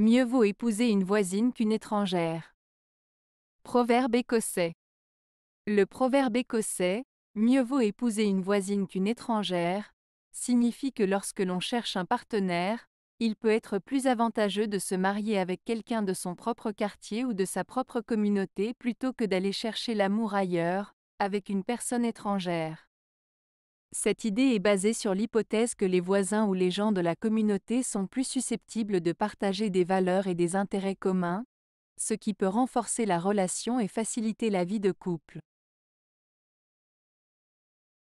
Mieux vaut épouser une voisine qu'une étrangère. Proverbe écossais. Le proverbe écossais, Mieux vaut épouser une voisine qu'une étrangère, signifie que lorsque l'on cherche un partenaire, il peut être plus avantageux de se marier avec quelqu'un de son propre quartier ou de sa propre communauté plutôt que d'aller chercher l'amour ailleurs, avec une personne étrangère. Cette idée est basée sur l'hypothèse que les voisins ou les gens de la communauté sont plus susceptibles de partager des valeurs et des intérêts communs, ce qui peut renforcer la relation et faciliter la vie de couple.